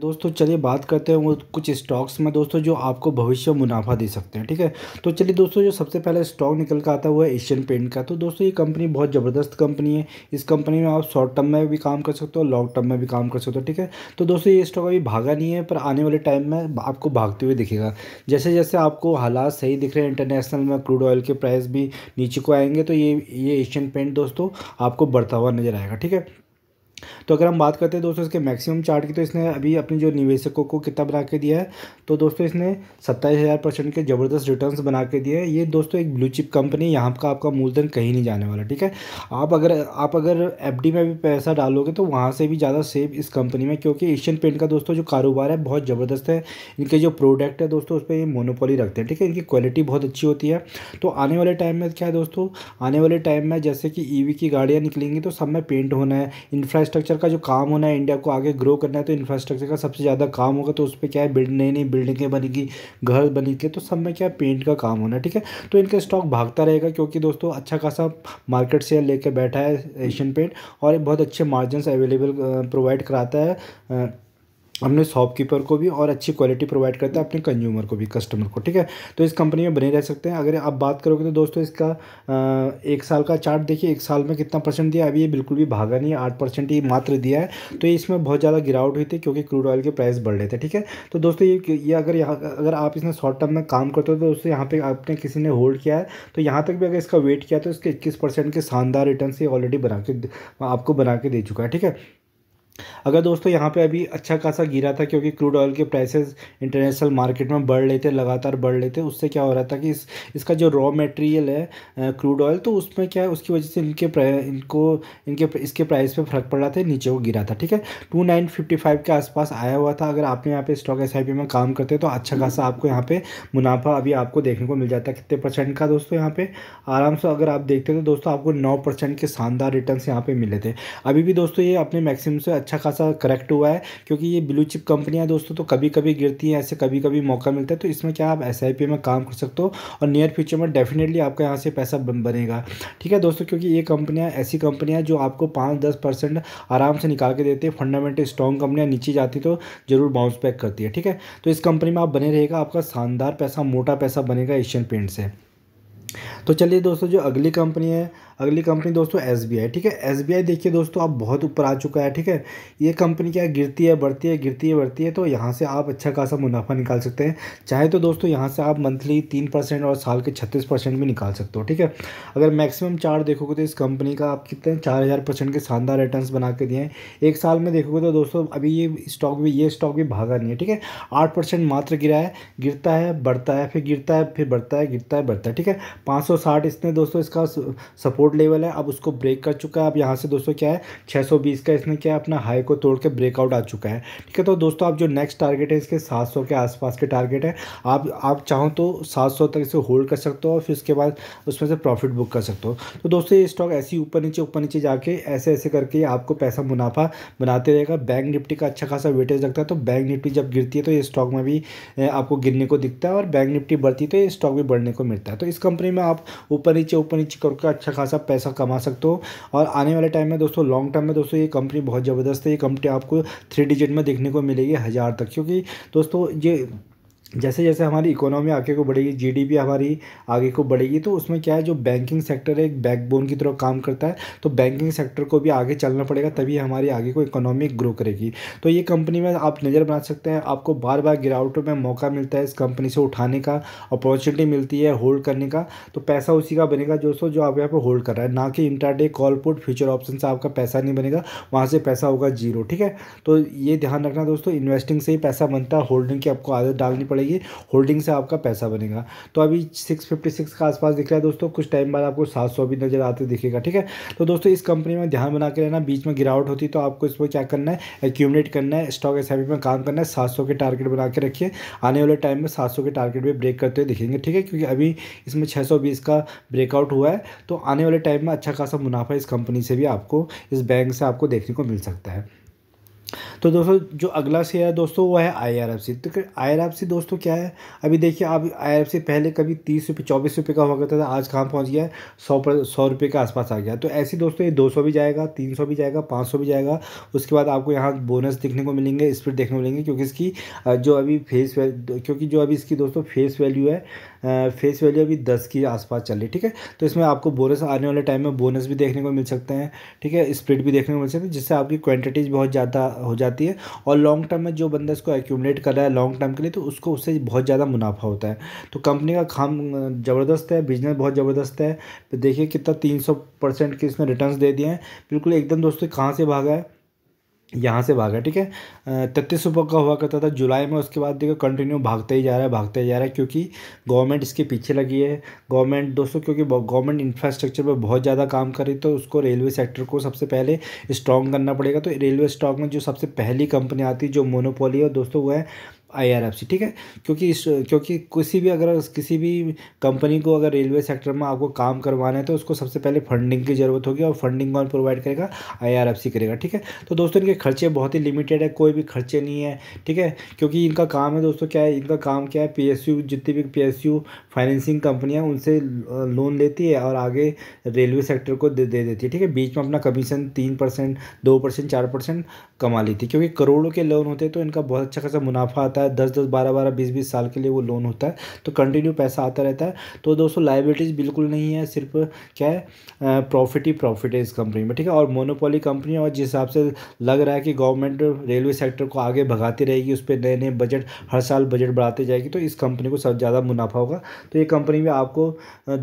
दोस्तों चलिए बात करते हैं वो कुछ स्टॉक्स में दोस्तों जो आपको भविष्य में मुनाफा दे सकते हैं ठीक है तो चलिए दोस्तों जो सबसे पहले स्टॉक निकल कर आता है वो है एशियन पेंट का तो दोस्तों ये कंपनी बहुत ज़बरदस्त कंपनी है इस कंपनी में आप शॉर्ट टर्म में भी काम कर सकते हो लॉन्ग टर्म में भी काम कर सकते हो ठीक है तो दोस्तों ये स्टॉक अभी भागा नहीं है पर आने वाले टाइम में आपको भागते हुए दिखेगा जैसे जैसे आपको हालात सही दिख रहे हैं इंटरनेशनल में क्रूड ऑयल के प्राइस भी नीचे को आएंगे तो ये ये एशियन पेंट दोस्तों आपको बढ़ता हुआ नजर आएगा ठीक है तो अगर हम बात करते हैं दोस्तों इसके मैक्सिमम चार्ट की तो इसने अभी अपने जो निवेशकों को कितना बना के दिया है तो दोस्तों इसने सत्ताईस हज़ार परसेंट के ज़बरदस्त रिटर्न्स बना के दिए हैं ये दोस्तों एक ब्लू चिप कंपनी यहाँ का आपका मूलधन कहीं नहीं जाने वाला ठीक है आप अगर आप अगर एफ में भी पैसा डालोगे तो वहाँ से भी ज़्यादा सेफ इस कंपनी में क्योंकि एशियन पेंट का दोस्तों जो कारोबार है बहुत ज़बरदस्त है इनके जो प्रोडक्ट है दोस्तों उस पर ये मोनोपोली रखते हैं ठीक है इनकी क्वालिटी बहुत अच्छी होती है तो आने वाले टाइम में क्या है दोस्तों आने वाले टाइम में जैसे कि ईवी e की गाड़ियाँ निकलेंगी तो सब में पेंट होना है इंफ्रास्ट इंफ्रास्ट्रक्चर का जो काम होना है इंडिया को आगे ग्रो करना है तो इंफ्रास्ट्रक्चर का सबसे ज़्यादा काम होगा तो उस पर क्या है बिल्ड नई नई बिल्डिंगें बनेगी घर बनेंगे तो सब में क्या है पेंट का काम होना है ठीक है तो इनका स्टॉक भागता रहेगा क्योंकि दोस्तों अच्छा खासा मार्केट शेयर लेके बैठा है एशियन पेंट और बहुत अच्छे मार्जिन अवेलेबल प्रोवाइड कराता है अपने शॉपकीपर को भी और अच्छी क्वालिटी प्रोवाइड करता है अपने कंज्यूमर को भी कस्टमर को ठीक है तो इस कंपनी में बने रह सकते हैं अगर आप बात करोगे तो दोस्तों इसका एक साल का चार्ट देखिए एक साल में कितना परसेंट दिया अभी ये बिल्कुल भी भागा नहीं आठ परसेंट ये मात्र दिया है तो इसमें बहुत ज़्यादा गिरावट हुई थी क्योंकि क्रूड ऑयल के प्राइस बढ़ रहे थे ठीक है तो दोस्तों ये ये अगर यहाँ अगर आप इसमें शॉर्ट टर्म में काम करते हो तो दोस्तों यहाँ पर आपने किसी ने होल्ड किया है तो यहाँ तक भी अगर इसका वेट किया तो इसके इक्कीस के शानदार रिटर्न से ऑलरेडी बना के आपको बना के दे चुका है ठीक है अगर दोस्तों यहाँ पे अभी अच्छा खासा गिरा था क्योंकि क्रूड ऑयल के प्राइसेस इंटरनेशनल मार्केट में बढ़ लेते लगातार बढ़ लेते उससे क्या हो रहा था कि इस इसका जो रॉ मटेरियल है क्रूड ऑयल तो उसमें क्या है उसकी वजह से इनके इनको इनके इसके प्राइस पे फर्क पड़ रहा था नीचे वो गिरा था ठीक है टू नाइन फिफ्टी फाइव के आसपास आया हुआ था अगर आपने यहाँ पे स्टॉक एस में काम करते तो अच्छा खासा आपको यहाँ पर मुनाफा अभी आपको देखने को मिल जाता कितने परसेंट का दोस्तों यहाँ पर आराम से अगर आप देखते तो दोस्तों आपको नौ के शानदार रिटर्न यहाँ पर मिले थे अभी भी दोस्तों ये अपने मैक्सिमम से अच्छा खासा करेक्ट हुआ है क्योंकि ये ब्लू चिप कंपनियाँ दोस्तों तो कभी कभी गिरती हैं ऐसे कभी कभी मौका मिलता है तो इसमें क्या आप एस में काम कर सकते हो और नियर फ्यूचर में डेफिनेटली आपका यहाँ से पैसा बनेगा ठीक है दोस्तों क्योंकि ये कंपनियाँ ऐसी कंपनियाँ जो आपको पाँच दस परसेंट आराम से निकाल के देती है फंडामेंटल स्ट्रॉन्ग कंपनियाँ नीचे जाती तो जरूर बाउंस बैक करती है ठीक है तो इस कंपनी में आप बने रहेगा आपका शानदार पैसा मोटा पैसा बनेगा एशियन पेंट से तो चलिए दोस्तों जो अगली कंपनी है अगली कंपनी दोस्तों एस ठीक है एस देखिए दोस्तों आप बहुत ऊपर आ चुका है ठीक है ये कंपनी क्या गिरती है बढ़ती है गिरती है बढ़ती है तो यहाँ से आप अच्छा खासा मुनाफा निकाल सकते हैं चाहे तो दोस्तों यहाँ से आप मंथली तीन परसेंट और साल के छत्तीस परसेंट भी निकाल सकते हो ठीक है अगर मैक्सिमम चार्ट देखोगे तो इस कंपनी का आप कितने चार हज़ार परसेंट के शानदार रिटर्न बना के दिए हैं एक साल में देखोगे तो दोस्तों अभी ये स्टॉक भी ये स्टॉक भी भागा नहीं है ठीक है आठ परसेंट मात्र गिरा है गिरता है बढ़ता है फिर गिरता है फिर बढ़ता है गिरता है बढ़ता है ठीक है पाँच 160 इसने दोस्तों इसका सपोर्ट लेवल है अब उसको ब्रेक कर चुका है अब यहाँ से दोस्तों क्या है 620 का इसने क्या है अपना हाई को तोड़ के ब्रेकआउट आ चुका है ठीक है तो दोस्तों आप जो नेक्स्ट टारगेट है इसके 700 के आसपास के टारगेट है आप आप चाहो तो 700 तक इसे होल्ड कर सकते हो और फिर उसके बाद उसमें से प्रॉफिट बुक कर सकते हो तो दोस्तों ये स्टॉक ऐसे ऊपर नीचे ऊपर नीचे जाके ऐसे ऐसे करके आपको पैसा मुनाफा बनाते रहेगा बैंक निफ्टी का अच्छा खासा वेटेज लगता है तो बैंक निफ्टी जब गिरती है तो ये स्टॉक में भी आपको गिरने को दिखता है और बैंक निफ्टी बढ़ती है तो ये स्टॉक भी बढ़ने को मिलता है तो इस कंपनी में आप ऊपर नीचे ऊपर नीचे करके अच्छा खासा पैसा कमा सकते हो और आने वाले टाइम में दोस्तों लॉन्ग टर्म में दोस्तों ये कंपनी बहुत ज़बरदस्त है ये कंपनी आपको थ्री डिजिट में देखने को मिलेगी हज़ार तक क्योंकि दोस्तों ये जैसे जैसे हमारी इकोनॉमी आगे को बढ़ेगी जीडीपी हमारी आगे को बढ़ेगी तो उसमें क्या है जो बैंकिंग सेक्टर है एक बैकबोन की तरह काम करता है तो बैंकिंग सेक्टर को भी आगे चलना पड़ेगा तभी हमारी आगे को इकोनॉमी ग्रो करेगी तो ये कंपनी में आप नज़र बना सकते हैं आपको बार बार गिरावटों में मौका मिलता है इस कंपनी से उठाने का अपॉर्चुनिटी मिलती है होल्ड करने का तो पैसा उसी का बनेगा दोस्तों जो आप यहाँ पर होल्ड कर रहा है ना कि intraday call put future option से आपका पैसा नहीं बनेगा वहाँ से पैसा होगा जीरो ठीक है तो ये ध्यान रखना दोस्तों इन्वेस्टिंग से ही पैसा बनता है होल्डिंग की आपको आदत डालनी पड़ेगी पड़ेगी होल्डिंग से आपका पैसा बनेगा तो अभी सिक्स फिफ्टी सिक्स के आसपास दिख रहा है दोस्तों कुछ टाइम बाद आपको सात सौ भी नज़र आते दिखेगा ठीक है तो दोस्तों इस कंपनी में ध्यान बना के रहना बीच में गिरावट होती तो आपको इस पर क्या करना है एक्यूमलेट करना है स्टॉक एस में काम करना है सात के टारगेट बना के रखिए आने वाले टाइम में सात के टारगेट भी ब्रेक करते हुए दिखेंगे ठीक है क्योंकि अभी इसमें छः का ब्रेकआउट हुआ है तो आने वाले टाइम में अच्छा खासा मुनाफा इस कंपनी से भी आपको इस बैंक से आपको देखने को मिल सकता है तो दोस्तों जो अगला शेयर है दोस्तों वो है आई आर एफ सी तो आई आर एफ सी दोस्तों क्या है अभी देखिए आप आई आर एफ सी पहले कभी तीस रुपये चौबीस रुपये का हुआ करता था आज कहाँ पहुँच गया है सौ पर सौ रुपये के आसपास आ गया तो ऐसे दोस्तों ये दो सौ भी जाएगा तीन सौ भी जाएगा पाँच सौ भी जाएगा उसके बाद आपको यहाँ बोनस देखने को मिलेंगे स्प्रिट देखने को मिलेंगे क्योंकि इसकी जो अभी फेस वैल्यू क्योंकि जो अभी इसकी दोस्तों फेस वैल्यू है फेस वैल्यू अभी दस के आसपास चल रही ठीक है तो इसमें आपको बोनस आने वाले टाइम में बोनस भी देखने को मिल सकते हैं ठीक है स्प्रिट भी देखने को मिल सकते हैं जिससे आपकी क्वान्टिटीज़ बहुत ज़्यादा हो जाती है और लॉन्ग टर्म में जो बंदा इसको एक्यूमलेट कर रहा है लॉन्ग टर्म के लिए तो उसको उससे बहुत ज़्यादा मुनाफा होता है तो कंपनी का काम ज़बरदस्त है बिजनेस बहुत ज़बरदस्त है देखिए कितना तीन सौ परसेंट के इसमें रिटर्न दे दिए हैं बिल्कुल एकदम दोस्तों कहाँ से भागा है यहाँ से भागा ठीक है तैतीस रुपये का हुआ करता था जुलाई में उसके बाद देखो कंटिन्यू भागते ही जा रहा है भागते ही जा रहा है क्योंकि गवर्नमेंट इसके पीछे लगी है गवर्नमेंट दोस्तों क्योंकि गवर्नमेंट इंफ्रास्ट्रक्चर पर बहुत ज़्यादा काम कर रही तो उसको रेलवे सेक्टर को सबसे पहले स्ट्रॉन्ग करना पड़ेगा तो रेलवे स्टॉक में जो सबसे पहली कंपनी आती है जो मोनोपोली है दोस्तों वो है आईआरएफसी ठीक है क्योंकि इस क्योंकि किसी भी अगर किसी भी कंपनी को अगर रेलवे सेक्टर में आपको काम करवाना है तो उसको सबसे पहले फंडिंग की ज़रूरत होगी और फंडिंग कौन प्रोवाइड करेगा आईआरएफसी करेगा ठीक है तो दोस्तों इनके खर्चे बहुत ही लिमिटेड है कोई भी खर्चे नहीं है ठीक है क्योंकि इनका काम है दोस्तों क्या है इनका काम क्या है पी जितनी भी पी फाइनेंसिंग कंपनियाँ उनसे लोन लेती है और आगे रेलवे सेक्टर को दे दे देती है ठीक है बीच में अपना कमीशन तीन परसेंट दो परसेंट चार परसेंट कमा लेती है क्योंकि करोड़ों के लोन होते हैं तो इनका बहुत अच्छा खासा मुनाफा आता होता है दस दस बारह बारह बीस बीस साल के लिए वो लोन होता है तो कंटिन्यू पैसा आता रहता है तो दोस्तों लाइबिलिटीज़ बिल्कुल नहीं है सिर्फ क्या है प्रॉफिट ही प्रॉफिट है इस कंपनी में ठीक है और मोनोपोली कंपनी और जिस हिसाब से लग रहा है कि गवर्नमेंट रेलवे सेक्टर को आगे भगाती रहेगी उस पर नए नए बजट हर साल बजट बढ़ाते जाएगी तो इस कंपनी को सबसे ज़्यादा मुनाफा होगा तो ये कंपनी में आपको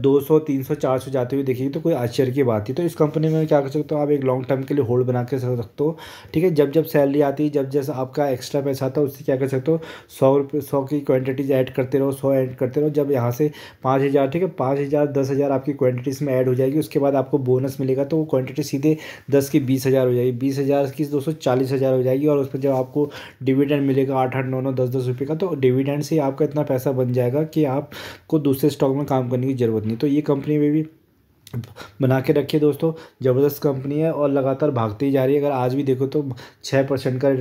दो सौ तीन जाते हुए देखेगी तो कोई आश्चर्य की बात ही तो इस कंपनी में क्या कर सकते हो आप एक लॉन्ग टर्म के लिए होल्ड बना के सकते हो ठीक है जब जब सैलरी आती है जब जैसे आपका एक्स्ट्रा पैसा आता है उससे क्या कर सकते हो सौ रुपये सौ की क्वांटिटीज़ ऐड करते रहो सौ ऐड करते रहो जब यहाँ से पाँच हज़ार ठीक है पाँच हज़ार दस हज़ार आपकी क्वांटिटीज़ में ऐड हो जाएगी उसके बाद आपको बोनस मिलेगा तो वो क्वांटिटी सीधे दस की बीस हज़ार हो जाएगी बीस हज़ार की दो सौ चालीस हज़ार हो जाएगी और उस पर जब आपको डिविडेंड मिलेगा आठ आठ नौ नौ दस दस रुपये का तो डिविडेंड से आपका इतना पैसा बन जाएगा कि आपको दूसरे स्टॉक में काम करने की ज़रूरत नहीं तो ये कंपनी में भी बना के रखिए दोस्तों ज़बरदस्त कंपनी है और लगातार भागती ही जा रही है अगर आज भी देखो तो छः परसेंट का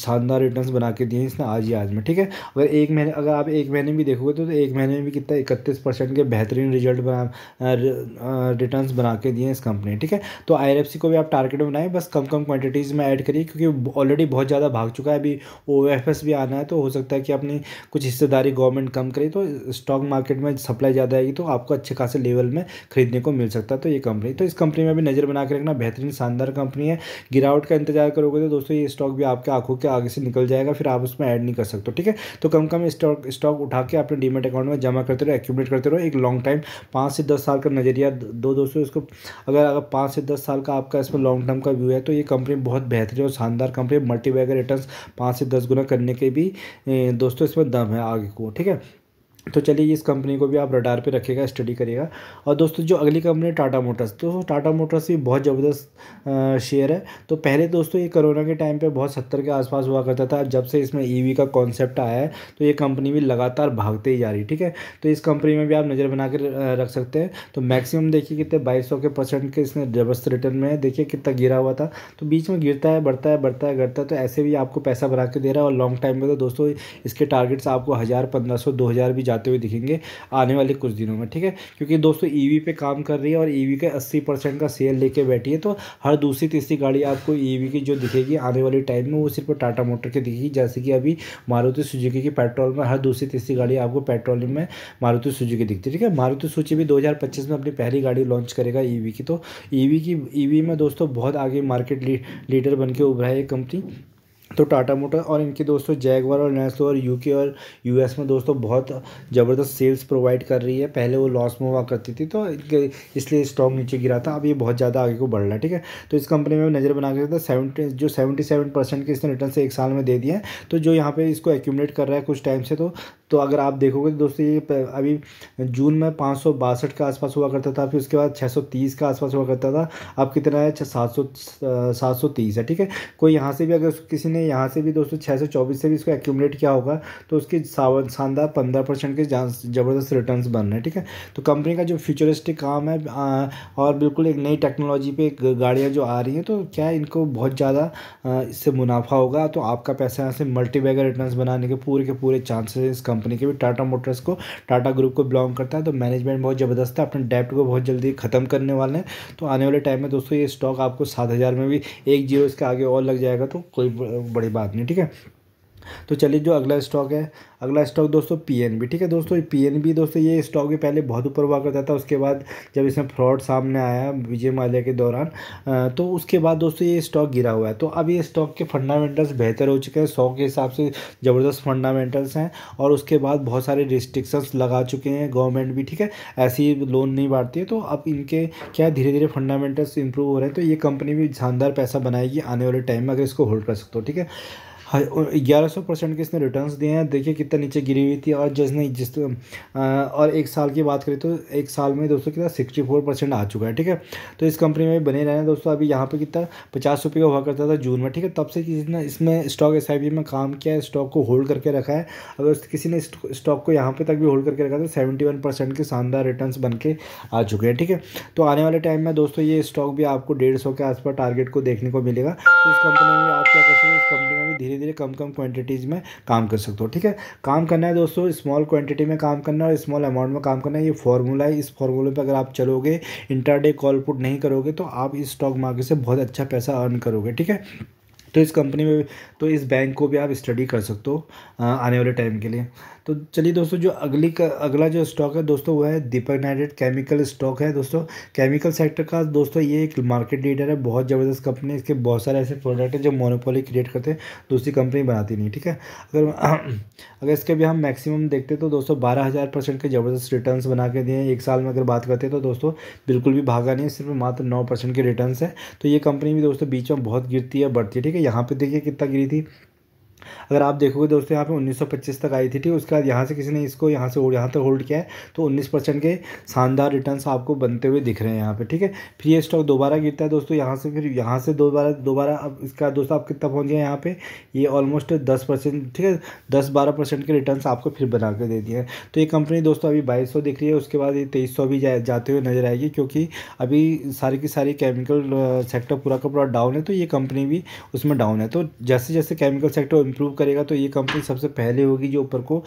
शानदार रिटर्न्स बना के दिए इसने आज ही आज में ठीक है अगर एक महीने अगर आप एक महीने भी देखोगे तो, तो एक महीने में भी कितना इकतीस परसेंट के बेहतरीन रिजल्ट बना रिटर्न्स बना के दिए इस कंपनी ने ठीक है तो आई को भी आप टारगेट बनाएं बस कम कम क्वान्टिटीज़ में ऐड करिए क्योंकि ऑलरेडी बहुत ज़्यादा भाग चुका है अभी ओ भी आना है तो हो सकता है कि अपनी कुछ हिस्सेदारी गवर्नमेंट कम करे तो स्टॉक मार्केट में सप्लाई ज़्यादा आएगी तो आपको अच्छे खासे लेवल में खरीदने देखने को मिल सकता है तो ये कंपनी तो इस कंपनी में भी नज़र बना के रखना बेहतरीन शानदार कंपनी है गिरावट का इंतजार करोगे तो दोस्तों ये स्टॉक भी आपके आंखों के आगे से निकल जाएगा फिर आप उसमें ऐड नहीं कर सकते ठीक है तो कम कम स्टॉक स्टॉक उठा के अपने डीमेट अकाउंट में जमा करते रहो एक्यूमलेट करते रहो एक लॉन्ग टाइम पाँच से दस साल का नज़रिया दो दोस्तों इसको अगर अगर पाँच से दस साल का आपका इसमें लॉन्ग टर्म का व्यू है तो ये कंपनी बहुत बेहतरीन और शानदार कंपनी है मल्टीबैगर रिटर्न पाँच से दस गुना करने के भी दोस्तों इसमें दम है आगे को ठीक है तो चलिए इस कंपनी को भी आप रडार पे रखिएगा स्टडी करिएगा और दोस्तों जो अगली कंपनी है टाटा मोटर्स तो टाटा मोटर्स भी बहुत ज़बरदस्त शेयर है तो पहले दोस्तों ये कोरोना के टाइम पे बहुत सत्तर के आसपास हुआ करता था जब से इसमें ईवी e का कॉन्सेप्ट आया है तो ये कंपनी भी लगातार भागते ही जा रही है ठीक है तो इस कंपनी में भी आप नज़र बना रख सकते हैं तो मैक्सिमम देखिए कितने बाईस के परसेंट के इसने जबरदस्त रिटर्न में है देखिए कितना गिरा हुआ था तो बीच में गिरता है बढ़ता है बढ़ता है घटता है तो ऐसे भी आपको पैसा बना के दे रहा है और लॉन्ग टाइम में तो दोस्तों इसके टारगेट्स आपको हज़ार पंद्रह सौ दो हज़ार भी जाते हुए दिखेंगे आने वाले कुछ दिनों में ठीक है क्योंकि दोस्तों ईवी e पे काम कर रही है और ईवी e का 80 परसेंट का सेल लेके बैठी है तो हर दूसरी तीसरी गाड़ी आपको ईवी e की जो दिखेगी आने वाले टाइम में वो सिर्फ टाटा मोटर की दिखेगी जैसे कि अभी मारुति सुजुकी की पेट्रोल में हर दूसरी तीसरी गाड़ी आपको पेट्रोल में मारुति सुजुकी दिखती है ठीक है मारुति सूची भी दो में अपनी पहली गाड़ी लॉन्च करेगा ई की तो ई की ई में दोस्तों बहुत आगे मार्केट लीडर बन के उभरा है कंपनी तो टाटा मोटर और इनके दोस्तों जैगवार और नेस्लो और यूके और यूएस में दोस्तों बहुत ज़बरदस्त सेल्स प्रोवाइड कर रही है पहले वो लॉस में हुआ करती थी तो इसलिए स्टॉक नीचे गिरा था अब ये बहुत ज़्यादा आगे को बढ़ रहा है ठीक है तो इस कंपनी में नज़र बना के था सेवेंटी जो सेवेंटी सेवन परसेंट के इसने रिटर्न से एक साल में दे दिया है तो जो यहाँ पर इसको एक्यूमलेट कर रहा है कुछ टाइम से तो तो अगर आप देखोगे तो दोस्तों ये अभी जून में पाँच सौ बासठ के आसपास हुआ करता था फिर उसके बाद छः सौ तीस के आसपास हुआ करता था अब कितना है सात सौ सात सौ तीस है ठीक है कोई यहाँ से भी अगर किसी ने यहाँ से भी दोस्तों छः सौ चौबीस से भी इसको एक्यूमलेट किया होगा तो उसके शानदार पंद्रह परसेंट के ज़बरदस्त रिटर्न बन रहे हैं ठीक है तो कंपनी का जो फ्यूचरिस्टिक काम है और बिल्कुल एक नई टेक्नोलॉजी पर गाड़ियाँ जो आ रही हैं तो क्या इनको बहुत ज़्यादा इससे मुनाफा होगा तो आपका पैसा यहाँ से मल्टी रिटर्न बनाने के पूरे के पूरे चांसेस इस कंपनी के भी टाटा मोटर्स को टाटा ग्रुप को बिलोंग करता है तो मैनेजमेंट बहुत ज़बरदस्त है अपने डेप्ट को बहुत जल्दी ख़त्म करने वाले हैं तो आने वाले टाइम में दोस्तों ये स्टॉक आपको सात हज़ार में भी एक जीरो इसके आगे और लग जाएगा तो कोई बड़ी बात नहीं ठीक है तो चलिए जो अगला स्टॉक है अगला स्टॉक दोस्तों पीएनबी ठीक है दोस्तों पीएनबी दोस्तों ये स्टॉक भी पहले बहुत ऊपर हुआ करता था उसके बाद जब इसमें फ्रॉड सामने आया विजय माल्या के दौरान तो उसके बाद दोस्तों ये स्टॉक गिरा हुआ है तो अब ये स्टॉक के फंडामेंटल्स बेहतर हो चुके हैं सौ के हिसाब से ज़बरदस्त फंडामेंटल्स हैं और उसके बाद बहुत सारे रिस्ट्रिक्शंस लगा चुके हैं गवर्नमेंट भी ठीक है ऐसी लोन नहीं बांटती है तो अब इनके क्या धीरे धीरे फंडामेंटल्स इंप्रूव हो रहे हैं तो ये कंपनी भी शानदार पैसा बनाएगी आने वाले टाइम में अगर इसको होल्ड कर सकते हो ठीक है हाँ, ग्यारह सौ परसेंट के इसने रिटर्न्स दिए हैं देखिए कितना नीचे गिरी हुई थी और जिसने जिस तो, और एक साल की बात करें तो एक साल में दोस्तों कितना सिक्सटी फोर परसेंट आ चुका है ठीक है तो इस कंपनी में बने रहना दोस्तों अभी यहाँ पे कितना पचास रुपये का हुआ करता था जून में ठीक है तब से किसी ने इसमें स्टॉक एस में काम किया है स्टॉक को होल्ड करके रखा है अगर किसी ने स्टॉक को यहाँ पर तक भी होल्ड करके रखा था सेवेंटी वन परसेंट के शानदार रिटर्न बन के आ चुके हैं ठीक है तो आने वाले टाइम में दोस्तों ये स्टॉक भी आपको डेढ़ सौ के आसपास टारगेट को देखने को मिलेगा तो इस कंपनी में आप क्या कर सकते हैं इस कंपनी में भी धीरे धीरे धीरे कम कम क्वांटिटीज़ में काम कर सकते हो ठीक है काम करना है दोस्तों स्मॉल क्वांटिटी में काम करना है और स्मॉल अमाउंट में काम करना है ये फॉर्मूला है इस फॉर्मूले पर अगर आप चलोगे इंटरडे कॉल पुट नहीं करोगे तो आप इस स्टॉक मार्केट से बहुत अच्छा पैसा अर्न करोगे ठीक है तो इस कंपनी में तो इस बैंक को भी आप स्टडी कर सकते हो आने वाले टाइम के लिए तो चलिए दोस्तों जो अगली का अगला जो स्टॉक है दोस्तों वो है दीपक नाइडेड केमिकल स्टॉक है दोस्तों केमिकल सेक्टर का दोस्तों ये एक मार्केट लीडर है बहुत ज़बरदस्त कंपनी है इसके बहुत सारे ऐसे प्रोडक्ट हैं जो मोनोपोली क्रिएट करते हैं दूसरी कंपनी बनाती नहीं ठीक है अगर अगर इसके भी हम मैक्सिमम देखते तो दोस्तों बारह हज़ार परसेंट के ज़बरदस्त रिटर्न बना के दिए एक साल में अगर बात करते हैं तो दोस्तों बिल्कुल भी भागा नहीं है सिर्फ मात्र नौ परसेंट के रिटर्न है तो ये कंपनी भी दोस्तों बीच में बहुत गिरती है बढ़ती है ठीक है यहाँ पे देखिए कितना गिरी थी अगर आप देखोगे दोस्तों यहाँ पे 1925 तक आई थी ठीक उसके बाद यहाँ से किसी ने इसको यहाँ से यहाँ तक होल्ड किया है तो 19 परसेंट के शानदार रिटर्न आपको बनते हुए दिख रहे हैं यहाँ पे ठीक है फिर ये स्टॉक दोबारा गिरता है दोस्तों यहाँ से फिर यहाँ से दोबारा दोबारा अब इसका दोस्तों आप कितना पहुँच गया यहाँ पर ये ऑलमोस्ट दस परसेंट ठीक है दस बारह परसेंट के रिटर्न आपको फिर बना के दे दिए है तो ये कंपनी दोस्तों अभी बाईस दिख रही है उसके बाद ये तेईस भी जाते हुए नजर आएगी क्योंकि अभी सारी की सारी केमिकल सेक्टर पूरा का पूरा डाउन है तो ये कंपनी भी उसमें डाउन है तो जैसे जैसे केमिकल सेक्टर इंप्रूव करेगा तो ये कंपनी सबसे पहले होगी जो ऊपर को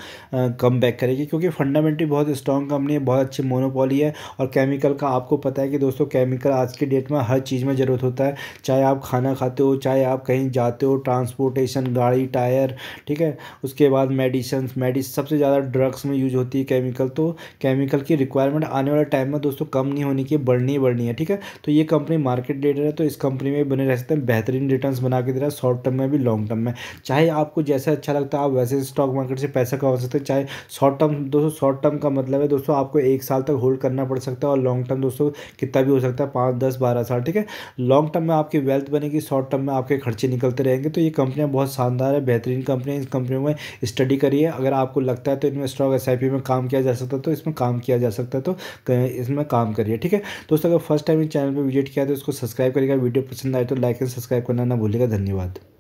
कम बैक करेगी क्योंकि फंडामेंटली बहुत स्ट्रॉन्ग कंपनी है बहुत अच्छी मोनोपॉली है और केमिकल का आपको पता है कि दोस्तों केमिकल आज के डेट में हर चीज़ में ज़रूरत होता है चाहे आप खाना खाते हो चाहे आप कहीं जाते हो ट्रांसपोर्टेशन गाड़ी टायर ठीक है उसके बाद मेडिसन मेडिस सबसे ज़्यादा ड्रग्स में यूज होती है केमिकल तो केमिकल की रिक्वायरमेंट आने वाले टाइम में दोस्तों कम नहीं होनी की बढ़नी ही बढ़नी है ठीक है तो ये कंपनी मार्केट लीडर है तो इस कंपनी में बने रह सकते हैं बेहतरीन रिटर्न बना के दे रहा है शॉर्ट टर्म में भी लॉन्ग टर्म में चाहे आपको जैसा अच्छा लगता है आप वैसे स्टॉक मार्केट से पैसा कमा सकते हैं चाहे शॉर्ट टर्म दोस्तों शॉर्ट टर्म का मतलब है दोस्तों आपको एक साल तक होल्ड करना पड़ सकता है और लॉन्ग टर्म दोस्तों कितना भी हो सकता है पाँच दस बारह साल ठीक है लॉन्ग टर्म में आपकी वेल्थ बनेगी शॉर्ट टर्म में आपके खर्चे निकलते रहेंगे तो ये कंपनियाँ बहुत शानदार है बेहतरीन कंपनी इन कंपनियों में स्टडी करिए अगर आपको लगता है तो इनमें स्टॉक एस में काम किया जा सकता है तो इसमें काम किया जा सकता है तो इसमें काम करिए ठीक है दोस्तों अगर फर्स्ट टाइम इस चैनल पर विजिट किया तो इसको सब्सक्राइब करिएगा वीडियो पसंद आए तो लाइक एंड सब्सक्राइब करना ना भूलिएगा धन्यवाद